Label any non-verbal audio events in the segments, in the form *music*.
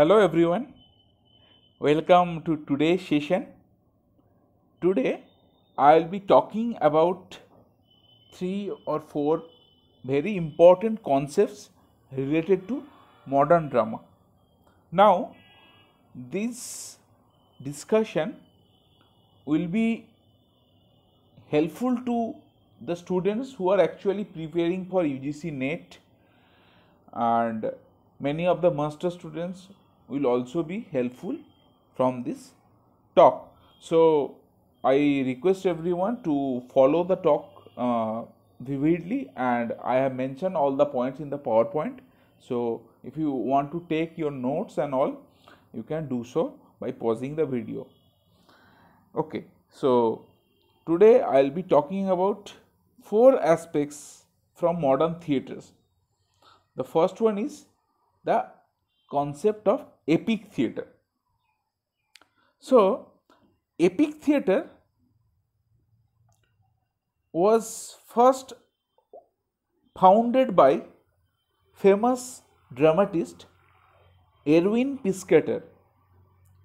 Hello everyone, welcome to today's session. Today I will be talking about three or four very important concepts related to modern drama. Now, this discussion will be helpful to the students who are actually preparing for UGC NET and many of the master students will also be helpful from this talk. So, I request everyone to follow the talk uh, vividly and I have mentioned all the points in the PowerPoint. So, if you want to take your notes and all, you can do so by pausing the video. Okay, so today I will be talking about four aspects from modern theatres. The first one is the concept of epic theater. So, epic theater was first founded by famous dramatist Erwin Piscator,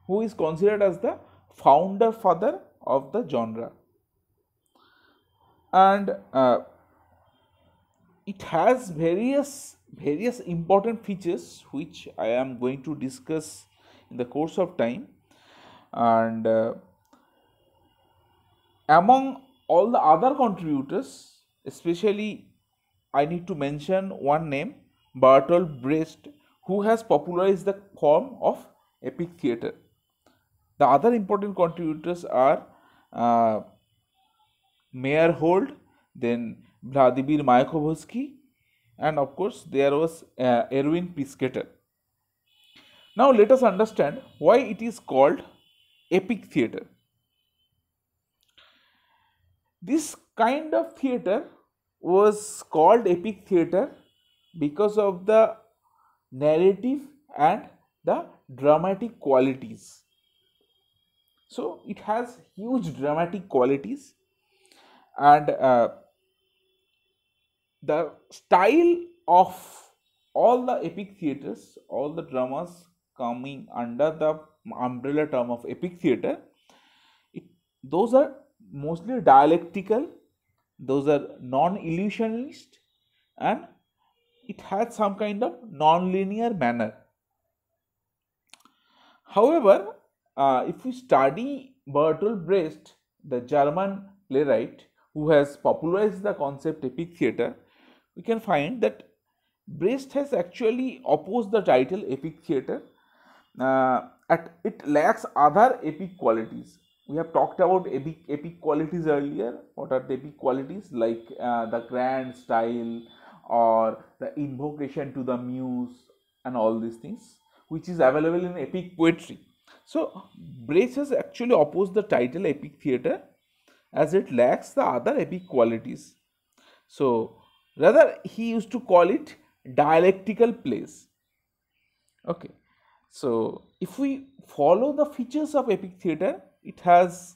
who is considered as the founder father of the genre. And uh, it has various various important features which I am going to discuss in the course of time and uh, among all the other contributors especially I need to mention one name Bertolt Brecht who has popularized the form of epic theater. The other important contributors are uh, Meyer then Vladimir Mayakovsky, and of course there was uh, Erwin Piscator. Now let us understand why it is called epic theatre. This kind of theatre was called epic theatre because of the narrative and the dramatic qualities. So it has huge dramatic qualities and uh, the style of all the epic theaters, all the dramas coming under the umbrella term of epic theater, it, those are mostly dialectical, those are non-illusionist and it had some kind of non-linear manner. However, uh, if we study Bertolt Brecht, the German playwright who has popularized the concept epic theater, we can find that Brest has actually opposed the title epic theater. Uh, at it lacks other epic qualities. We have talked about epic, epic qualities earlier. What are the epic qualities like uh, the grand style or the invocation to the muse and all these things, which is available in epic poetry. So, Brace has actually opposed the title epic theatre as it lacks the other epic qualities. So, Rather, he used to call it dialectical place. Okay. So, if we follow the features of epic theatre, it has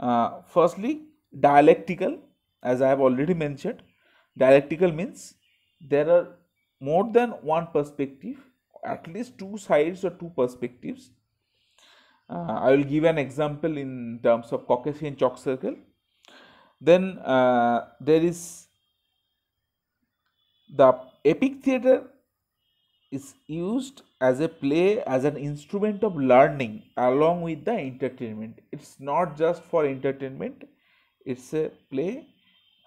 uh, firstly dialectical as I have already mentioned. Dialectical means there are more than one perspective, at least two sides or two perspectives. Uh, I will give an example in terms of Caucasian chalk circle. Then uh, there is the epic theater is used as a play as an instrument of learning along with the entertainment. It's not just for entertainment, it's a play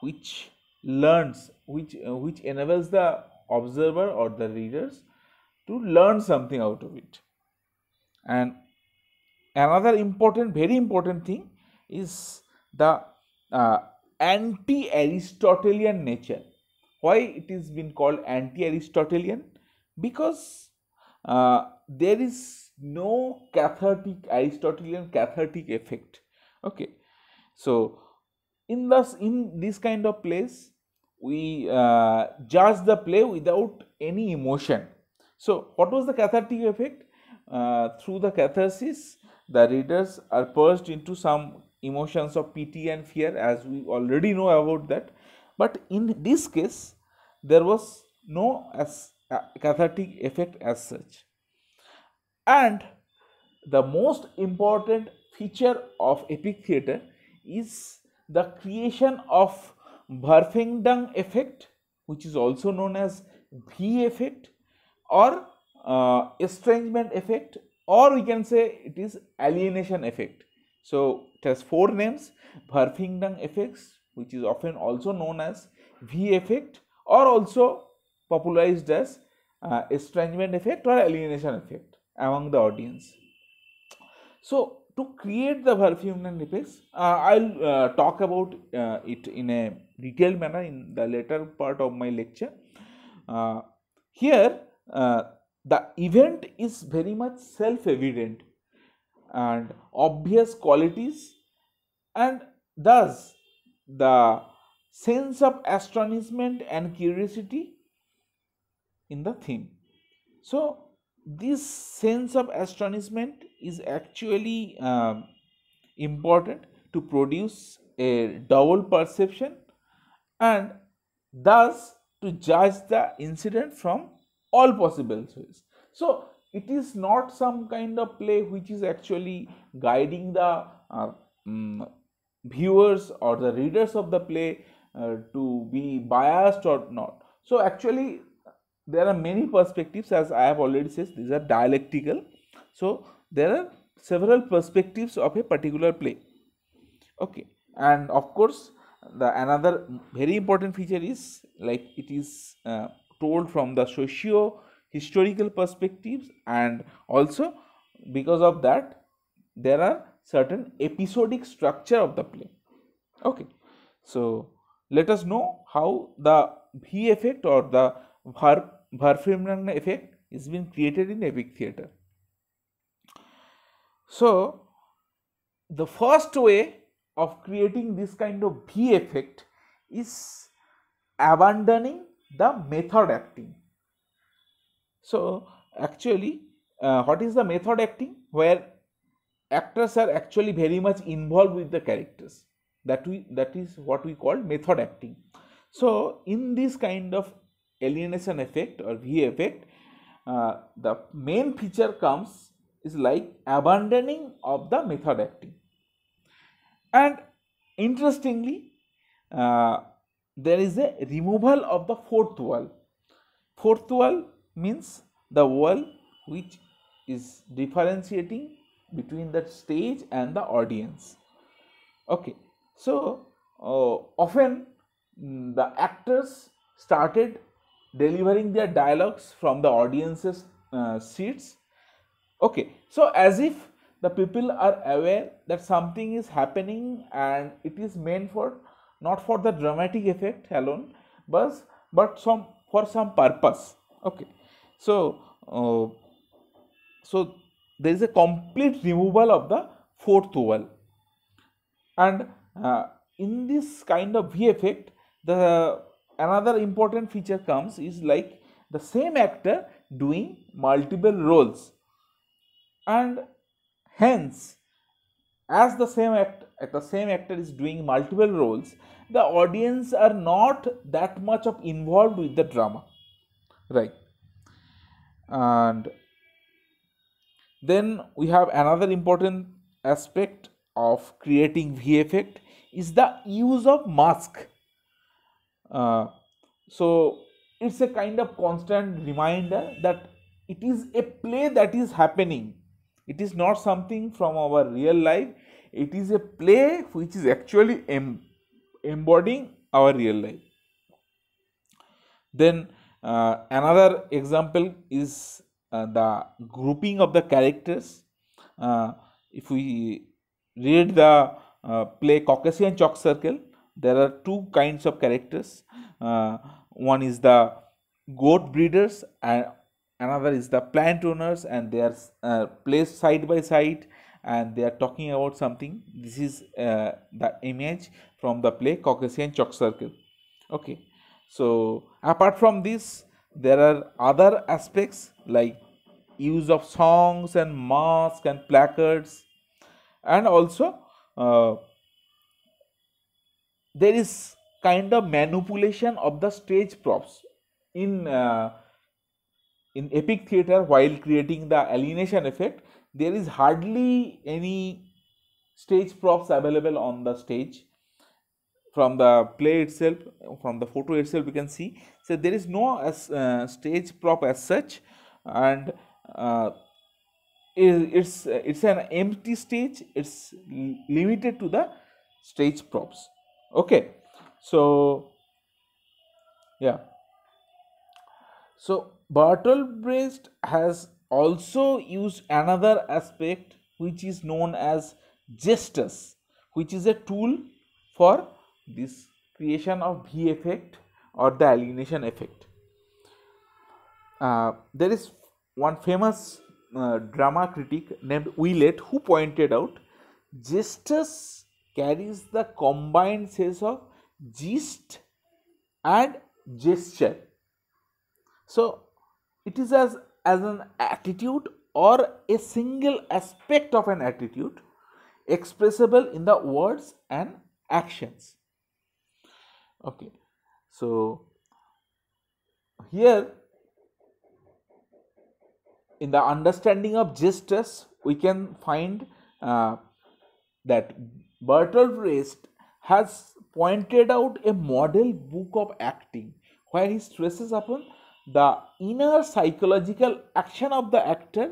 which learns, which, uh, which enables the observer or the readers to learn something out of it. And another important, very important thing is the uh, anti Aristotelian nature why it is been called anti-Aristotelian? Because uh, there is no cathartic Aristotelian cathartic effect. Okay, so in this in this kind of plays, we uh, judge the play without any emotion. So, what was the cathartic effect? Uh, through the catharsis, the readers are purged into some emotions of pity and fear as we already know about that but in this case, there was no as, uh, cathartic effect as such. And the most important feature of epic theater is the creation of Verfengdang effect, which is also known as V effect or uh, estrangement effect or we can say it is alienation effect. So, it has four names, Verfengdang effects, which is often also known as V effect or also popularized as uh, estrangement effect or alienation effect among the audience. So, to create the and effects, uh, I will uh, talk about uh, it in a detailed manner in the later part of my lecture. Uh, here, uh, the event is very much self-evident and obvious qualities and thus the sense of astonishment and curiosity in the theme. So, this sense of astonishment is actually uh, important to produce a double perception and thus to judge the incident from all possible ways. So, it is not some kind of play which is actually guiding the uh, um, viewers or the readers of the play uh, to be biased or not. So actually there are many perspectives as I have already said these are dialectical. So there are several perspectives of a particular play. Okay and of course the another very important feature is like it is uh, told from the socio historical perspectives and also because of that there are certain episodic structure of the play okay so let us know how the v effect or the Var, effect is being created in epic theater so the first way of creating this kind of v effect is abandoning the method acting so actually uh, what is the method acting where actors are actually very much involved with the characters that we that is what we call method acting so in this kind of alienation effect or V effect uh, the main feature comes is like abandoning of the method acting and interestingly uh, there is a removal of the fourth wall fourth wall means the wall which is differentiating between the stage and the audience okay so uh, often mm, the actors started delivering their dialogues from the audience's uh, seats okay so as if the people are aware that something is happening and it is meant for not for the dramatic effect alone but but some for some purpose okay so uh, so there is a complete removal of the fourth oval and uh, in this kind of V effect the another important feature comes is like the same actor doing multiple roles and hence as the same act the same actor is doing multiple roles the audience are not that much of involved with the drama right and then we have another important aspect of creating v effect is the use of mask uh, so it's a kind of constant reminder that it is a play that is happening it is not something from our real life it is a play which is actually em- embodying our real life then uh, another example is uh, the grouping of the characters. Uh, if we read the uh, play Caucasian Chalk Circle, there are two kinds of characters. Uh, one is the goat breeders and another is the plant owners and they are uh, placed side by side and they are talking about something. This is the image from the play Caucasian Chalk Circle. Okay. So apart from this, there are other aspects like use of songs and masks and placards and also uh, there is kind of manipulation of the stage props in uh, in epic theater while creating the alienation effect there is hardly any stage props available on the stage from the play itself from the photo itself we can see so there is no as, uh, uh, stage prop as such and uh, it, it's it's an empty stage it's limited to the stage props okay so yeah so bartle Brecht has also used another aspect which is known as gestures which is a tool for this creation of V effect or the alienation effect. Uh, there is one famous uh, drama critic named Willett who pointed out gestus carries the combined sense of gist and gesture. So, it is as, as an attitude or a single aspect of an attitude expressible in the words and actions okay so here in the understanding of justice we can find uh, that Bertolt Brecht has pointed out a model book of acting where he stresses upon the inner psychological action of the actor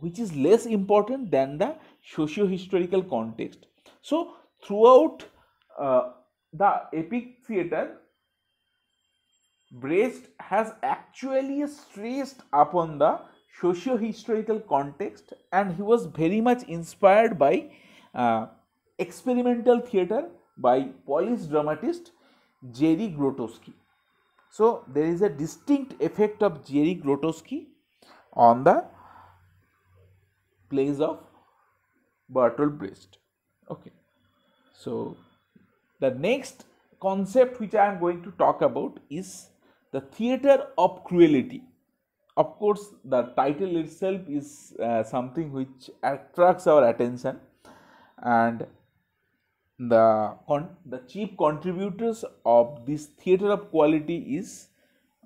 which is less important than the socio-historical context. So throughout uh, the epic theater Brecht has actually stressed upon the socio-historical context and he was very much inspired by uh, experimental theater by Polish dramatist Jerry Grotowski. So, there is a distinct effect of Jerry Grotowski on the plays of Bertolt Brecht. Okay. So, the next concept which I am going to talk about is the theater of cruelty. Of course, the title itself is uh, something which attracts our attention and the, the chief contributors of this theater of quality is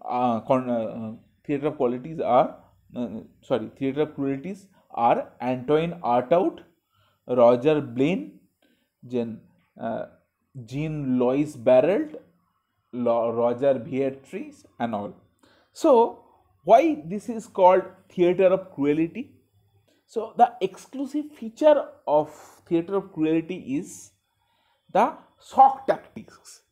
uh, uh, theater of qualities are uh, sorry theater of cruelties are Antoine Artaud, Roger Blaine, then uh, Jean Lois Barrett, Roger Beatrice, and all. So, why this is called theater of cruelty? So, the exclusive feature of theater of cruelty is the shock tactics.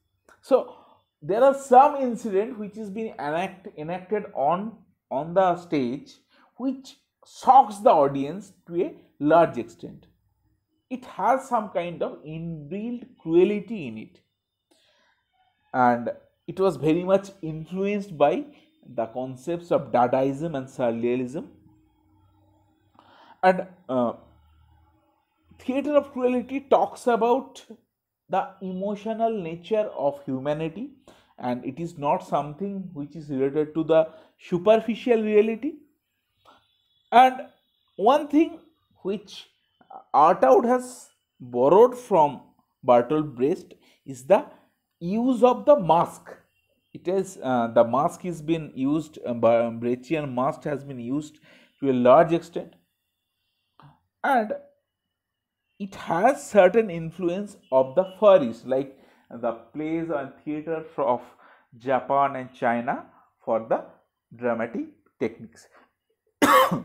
So, there are some incident which is being enact, enacted on on the stage which shocks the audience to a large extent it has some kind of inbuilt cruelty in it and it was very much influenced by the concepts of Dadaism and Surrealism. And uh, Theatre of Cruelty talks about the emotional nature of humanity and it is not something which is related to the superficial reality. And one thing which Artaud has borrowed from Bertolt Brecht is the use of the mask. It is uh, the mask has been used, uh, Brechtian mask has been used to a large extent and it has certain influence of the Far East like the plays and theater of Japan and China for the dramatic techniques. *coughs*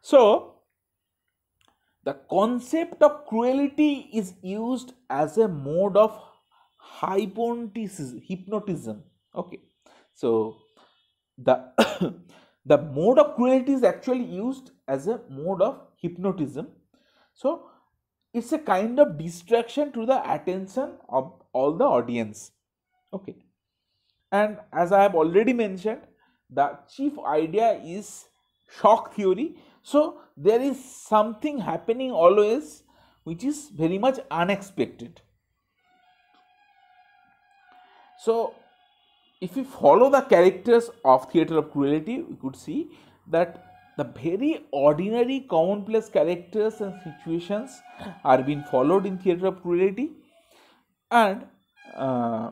so, the concept of cruelty is used as a mode of hypnotism. Okay, so the *coughs* the mode of cruelty is actually used as a mode of hypnotism. So it's a kind of distraction to the attention of all the audience. Okay, and as I have already mentioned, the chief idea is shock theory so there is something happening always which is very much unexpected. So if we follow the characters of theater of cruelty, we could see that the very ordinary commonplace characters and situations are being followed in theater of cruelty and uh,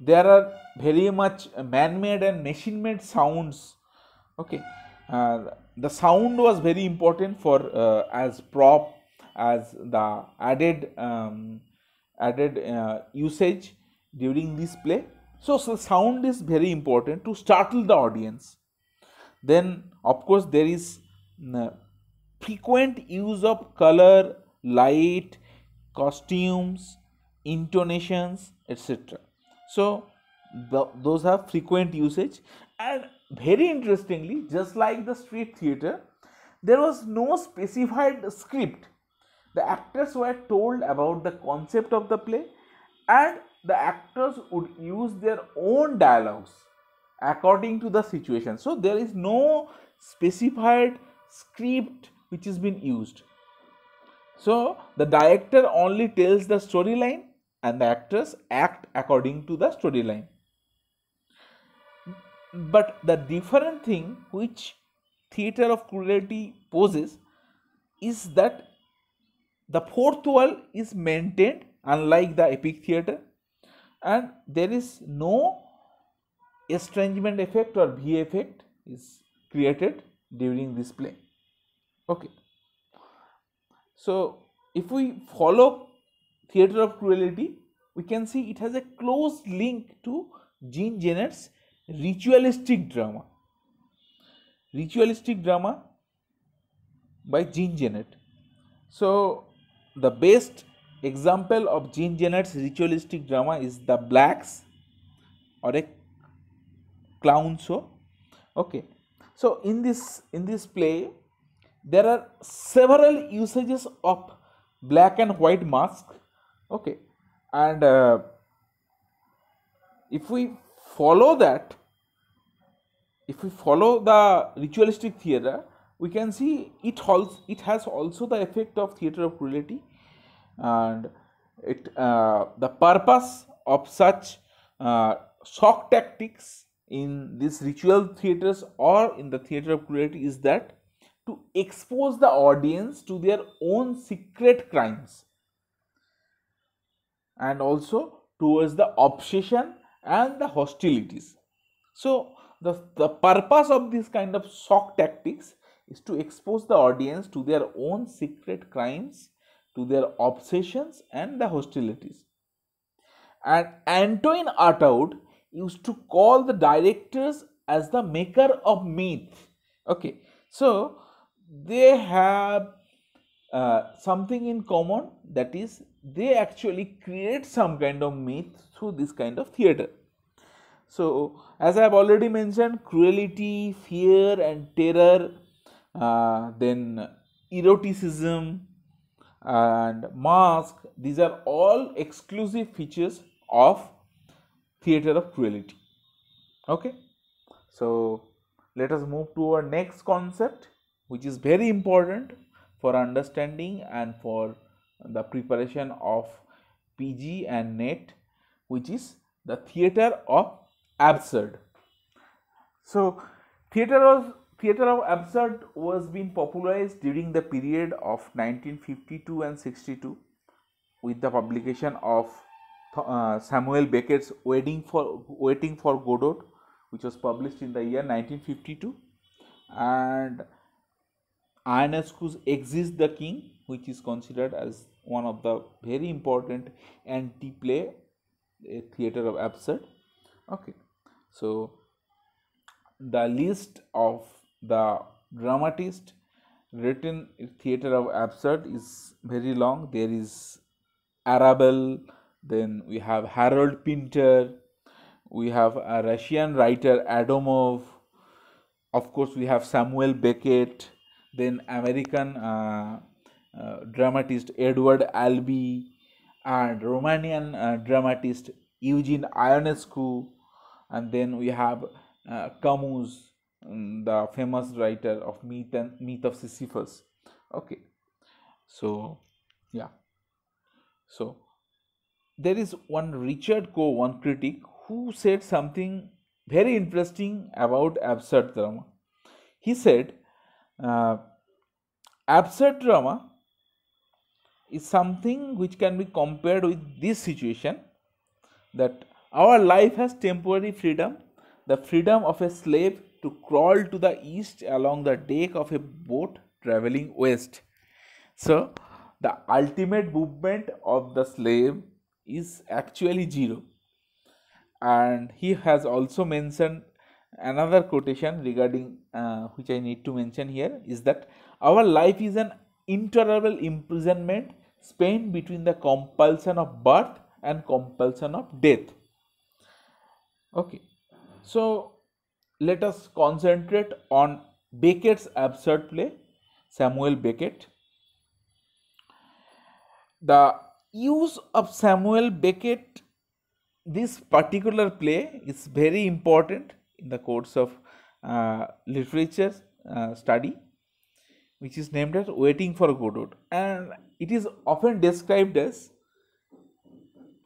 there are very much man-made and machine-made sounds okay the sound was very important for uh, as prop as the added um, added uh, usage during this play so, so sound is very important to startle the audience then of course there is uh, frequent use of color light costumes intonations etc so the, those are frequent usage and very interestingly, just like the street theater, there was no specified script. The actors were told about the concept of the play and the actors would use their own dialogues according to the situation. So, there is no specified script which is being used. So, the director only tells the storyline and the actors act according to the storyline but the different thing which theater of cruelty poses is that the fourth wall is maintained unlike the epic theater and there is no estrangement effect or V effect is created during this play. Okay. So, if we follow theater of cruelty, we can see it has a close link to Jean Genet's ritualistic drama. Ritualistic drama by Jean Genet. So, the best example of Jean Genet's ritualistic drama is The Blacks or a clown show. Okay. So, in this in this play, there are several usages of black and white mask. Okay, and uh, if we follow that if we follow the ritualistic theater, we can see it holds it has also the effect of theater of cruelty, and it uh, the purpose of such uh, shock tactics in this ritual theaters or in the theater of cruelty is that to expose the audience to their own secret crimes and also towards the obsession and the hostilities. So, the, the purpose of this kind of shock tactics is to expose the audience to their own secret crimes, to their obsessions and the hostilities. And Antoine Artaud used to call the directors as the maker of myth. Okay, so they have uh, something in common that is they actually create some kind of myth through this kind of theater. So, as I have already mentioned, cruelty, fear, and terror, uh, then eroticism and mask, these are all exclusive features of theater of cruelty. Okay, so let us move to our next concept, which is very important for understanding and for the preparation of PG and NET, which is the theater of absurd. So, theater of theater of absurd was being popularized during the period of 1952 and 62 with the publication of uh, Samuel Beckett's Waiting for Waiting for Godot, which was published in the year 1952, and Ionescu's Exist the King, which is considered as one of the very important anti-play, a theater of absurd. Okay so the list of the dramatist written theater of absurd is very long there is arabel then we have harold pinter we have a russian writer adamov of course we have samuel beckett then american uh, uh, dramatist edward albee and romanian uh, dramatist eugene ionescu and then we have uh, Camus mm, the famous writer of myth and myth of Sisyphus okay so yeah so there is one Richard Coe one critic who said something very interesting about absurd drama he said uh, absurd drama is something which can be compared with this situation that our life has temporary freedom, the freedom of a slave to crawl to the east along the deck of a boat traveling west. So, the ultimate movement of the slave is actually zero. And he has also mentioned another quotation regarding uh, which I need to mention here is that our life is an intolerable imprisonment spent between the compulsion of birth and compulsion of death okay so let us concentrate on Beckett's absurd play Samuel Beckett the use of Samuel Beckett this particular play is very important in the course of uh, literature uh, study which is named as waiting for godot and it is often described as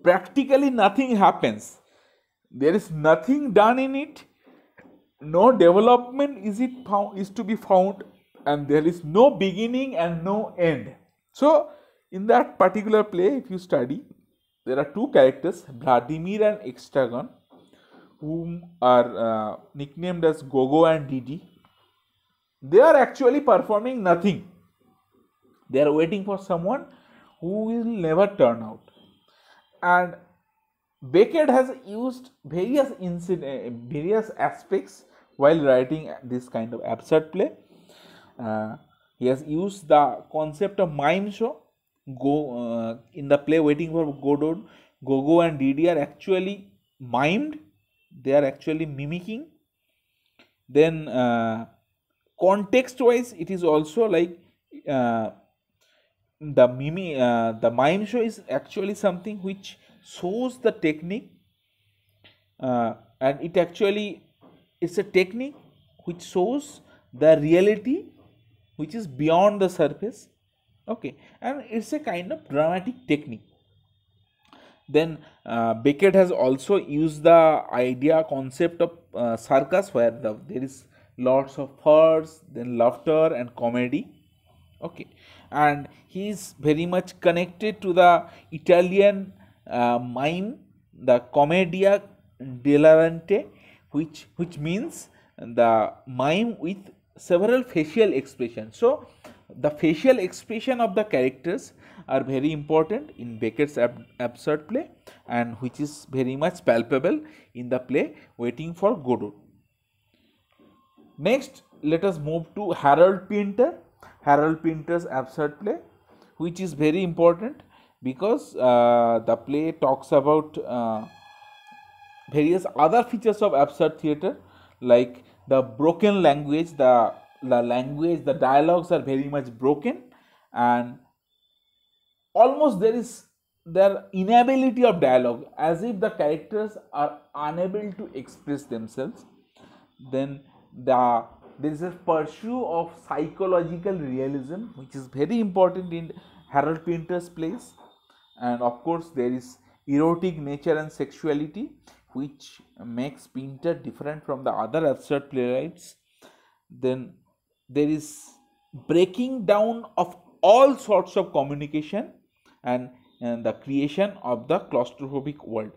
practically nothing happens there is nothing done in it no development is it found is to be found and there is no beginning and no end so in that particular play if you study there are two characters vladimir and extragon whom are uh, nicknamed as gogo and didi they are actually performing nothing they are waiting for someone who will never turn out and Beckett has used various incident, eh, various aspects while writing this kind of absurd play. Uh, he has used the concept of mime show. Go uh, in the play Waiting for Godot, Gogo and Didi are actually mimed. They are actually mimicking. Then uh, context-wise, it is also like uh, the mimi uh, the mime show is actually something which shows the technique uh, and it actually it's a technique which shows the reality which is beyond the surface okay and it's a kind of dramatic technique then uh, beckett has also used the idea concept of uh, circus where the, there is lots of furs then laughter and comedy okay and he is very much connected to the italian uh, mime the commedia dell'arte which which means the mime with several facial expressions so the facial expression of the characters are very important in Beckett's ab absurd play and which is very much palpable in the play Waiting for Godot. Next, let us move to Harold Pinter, Harold Pinter's absurd play, which is very important because uh, the play talks about uh, various other features of absurd theater like the broken language the, the language the dialogues are very much broken and almost there is their inability of dialogue as if the characters are unable to express themselves then the there is a pursuit of psychological realism which is very important in harold pinter's plays and of course there is erotic nature and sexuality which makes Pinter different from the other abstract playwrights. Then there is breaking down of all sorts of communication and, and the creation of the claustrophobic world.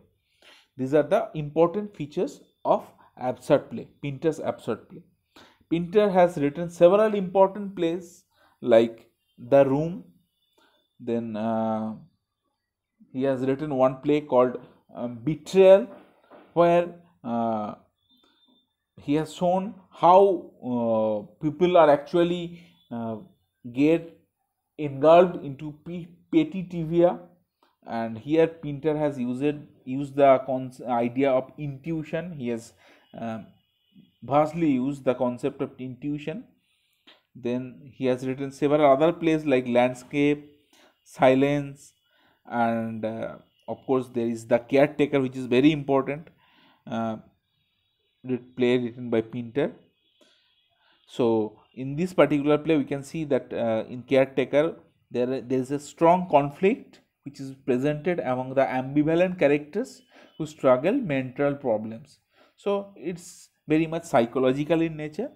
These are the important features of absurd play, Pinter's absurd play. Pinter has written several important plays like The Room, then uh, he has written one play called uh, Betrayal, where uh, he has shown how uh, people are actually uh, get engulfed into petty trivia and here Pinter has used used the idea of intuition he has um, vastly used the concept of intuition then he has written several other plays like landscape silence and uh, of course there is the caretaker which is very important uh, play written by Pinter so in this particular play we can see that uh, in caretaker there there is a strong conflict which is presented among the ambivalent characters who struggle mental problems so it's very much psychological in nature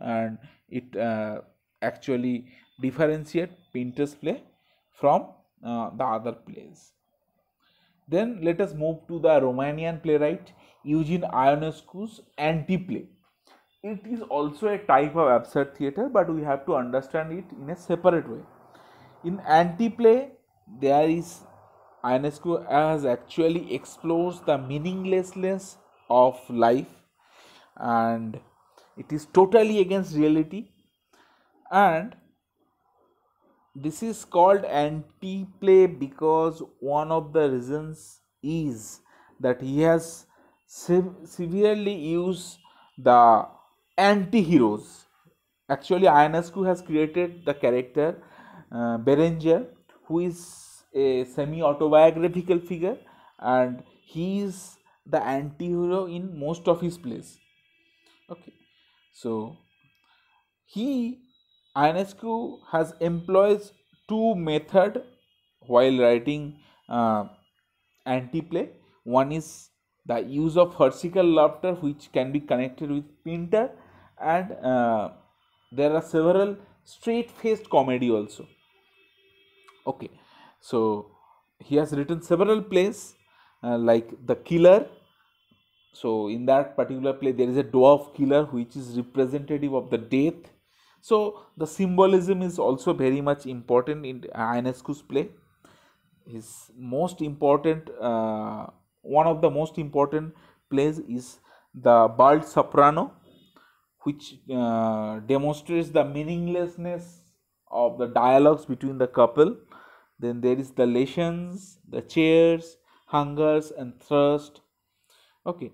and it uh, actually differentiate Pinter's play from uh, the other plays. Then let us move to the Romanian playwright Eugene Ionescu's anti-play. It is also a type of absurd theatre, but we have to understand it in a separate way. In anti-play, there is Ionescu has actually explores the meaninglessness of life, and it is totally against reality, and this is called anti-play because one of the reasons is that he has se severely used the anti-heroes actually ionescu has created the character uh, berenger who is a semi-autobiographical figure and he is the anti-hero in most of his plays okay so he INSQ has employs two method while writing uh, anti-play. One is the use of vertical laughter which can be connected with Pinter and uh, there are several straight-faced comedy also. Okay, so he has written several plays uh, like The Killer. So in that particular play there is a dwarf killer which is representative of the death so the symbolism is also very much important in Ionescu's play. His most important, uh, one of the most important plays is the bald soprano, which uh, demonstrates the meaninglessness of the dialogues between the couple. Then there is the lessons, the chairs, hungers, and thirst. Okay,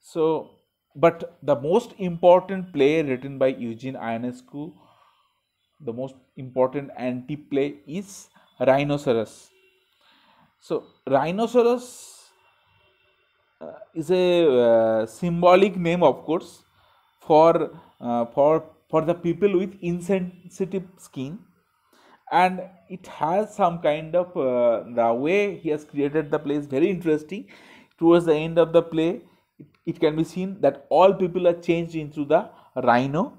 so but the most important play written by Eugene Ionescu, the most important anti-play is Rhinoceros. So, Rhinoceros uh, is a uh, symbolic name of course for, uh, for, for the people with insensitive skin and it has some kind of uh, the way he has created the play is very interesting towards the end of the play it can be seen that all people are changed into the rhino.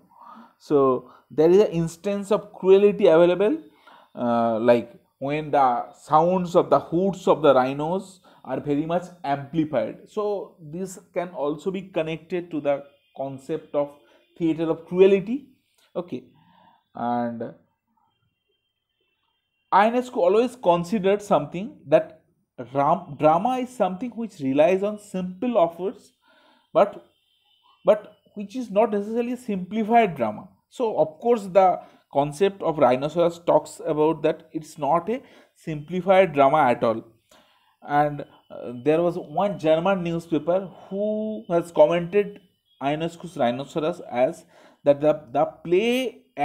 So there is an instance of cruelty available uh, like when the sounds of the hoots of the rhinos are very much amplified. So this can also be connected to the concept of theater of cruelty. Okay, and Ionesco always considered something that drama is something which relies on simple offers but but which is not necessarily a simplified drama so of course the concept of rhinoceros talks about that it's not a simplified drama at all and uh, there was one german newspaper who has commented ionescu's rhinoceros as that the, the play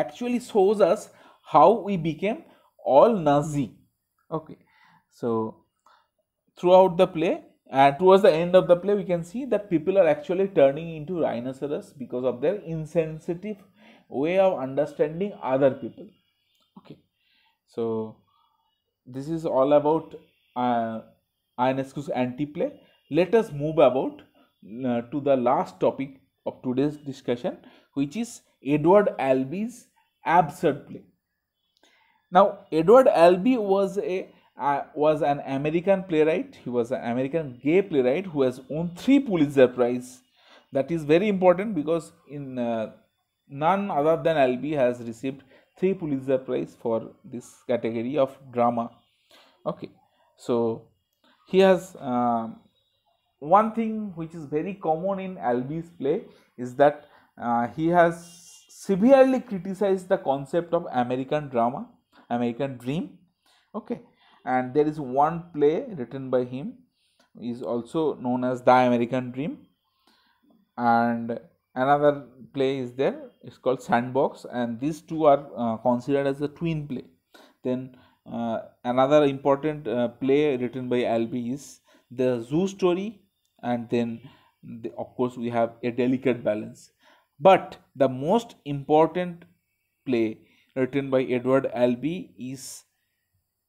actually shows us how we became all nazi okay so throughout the play and towards the end of the play we can see that people are actually turning into rhinoceros because of their insensitive way of understanding other people okay so this is all about uh, ionescu's anti-play let us move about uh, to the last topic of today's discussion which is edward albee's absurd play now edward albee was a uh, was an American playwright. He was an American gay playwright who has won three Pulitzer Prize. That is very important because in uh, none other than Albee has received three Pulitzer Prize for this category of drama. Okay, so he has uh, one thing which is very common in Albee's play is that uh, he has severely criticized the concept of American drama, American dream. Okay, and there is one play written by him is also known as the american dream and another play is there it's called sandbox and these two are uh, considered as a twin play then uh, another important uh, play written by albee is the zoo story and then the, of course we have a delicate balance but the most important play written by edward albee is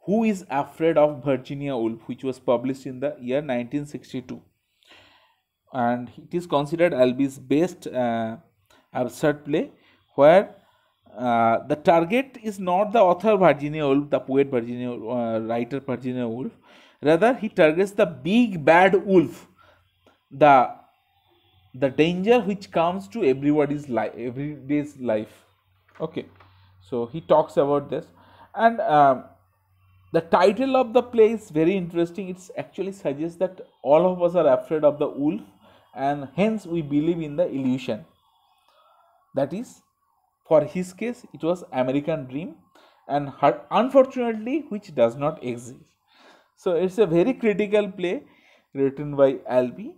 who is Afraid of Virginia Woolf, which was published in the year 1962. And it is considered Albee's best uh, absurd play, where uh, the target is not the author Virginia Woolf, the poet Virginia, uh, writer Virginia Woolf. Rather, he targets the big bad wolf, the the danger which comes to everybody's life, everyday's life. Okay, so he talks about this, and um, the title of the play is very interesting. It actually suggests that all of us are afraid of the wolf and hence we believe in the illusion. That is, for his case, it was American Dream and her, unfortunately, which does not exist. So, it's a very critical play written by Albee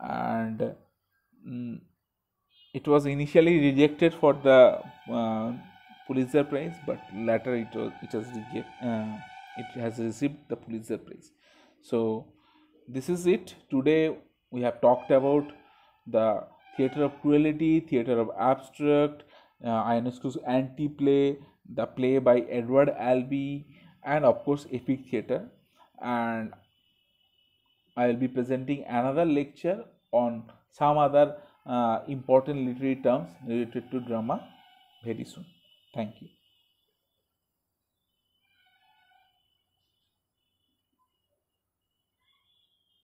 and mm, it was initially rejected for the uh, Pulitzer Prize, but later it was, it was rejected. Uh, it has received the pulitzer prize so this is it today we have talked about the theater of cruelty theater of abstract uh, ionescu's anti-play the play by edward albee and of course epic theater and i will be presenting another lecture on some other uh, important literary terms related to drama very soon thank you